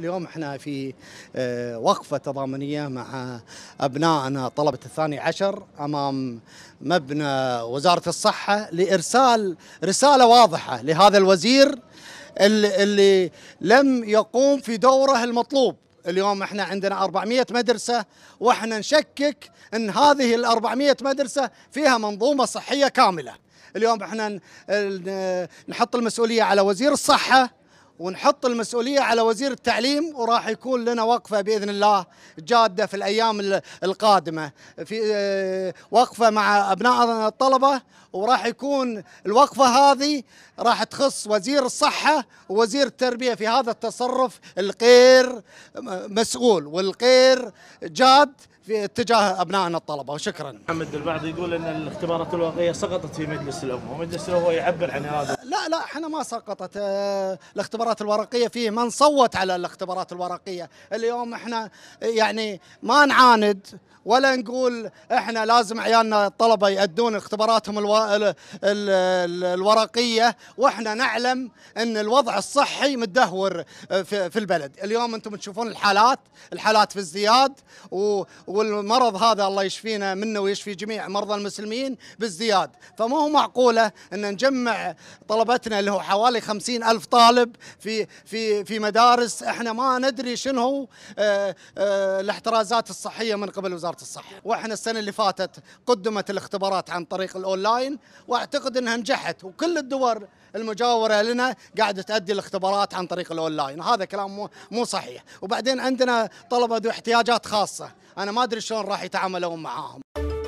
اليوم احنا في آه، وقفة تضامنية مع أبنائنا طلبة الثاني عشر أمام مبنى وزارة الصحة لإرسال رسالة واضحة لهذا الوزير اللي لم يقوم في دوره المطلوب اليوم احنا عندنا 400 مدرسة واحنا نشكك ان هذه ال 400 مدرسة فيها منظومة صحية كاملة اليوم احنا نحط المسؤولية على وزير الصحة ونحط المسؤولية على وزير التعليم وراح يكون لنا وقفة بإذن الله جادة في الأيام القادمة في آه، وقفة مع أبناء الطلبة وراح يكون الوقفة هذه راح تخص وزير الصحة ووزير التربية في هذا التصرف الغير مسؤول والغير جاد في اتجاه ابنائنا الطلبه وشكرا. محمد البعض يقول ان الاختبارات الواقعيه سقطت في مجلس الامه، ومجلس الامه يعبر عن هذا لا لا احنا ما سقطت آه، الاختبارات الورقيه فيه من صوت على الاختبارات الورقيه اليوم احنا يعني ما نعاند ولا نقول احنا لازم عيالنا الطلبه يادون اختباراتهم الو... ال... ال... الورقيه واحنا نعلم ان الوضع الصحي مدهور آه، في, في البلد، اليوم انتم تشوفون الحالات، الحالات في ازدياد و... والمرض هذا الله يشفينا منه ويشفي جميع مرضى المسلمين بالزياد فما هو معقوله ان نجمع طلبه طلبتنا اللي هو حوالي خمسين ألف طالب في في في مدارس احنا ما ندري شنو هو آه، آه، الاحترازات الصحيه من قبل وزاره الصحه واحنا السنه اللي فاتت قدمت الاختبارات عن طريق الاونلاين واعتقد انها نجحت وكل الدول المجاوره لنا قاعده تؤدي الاختبارات عن طريق الاونلاين هذا كلام مو, مو صحيح وبعدين عندنا طلبه ذو احتياجات خاصه انا ما ادري شلون راح يتعاملون معاهم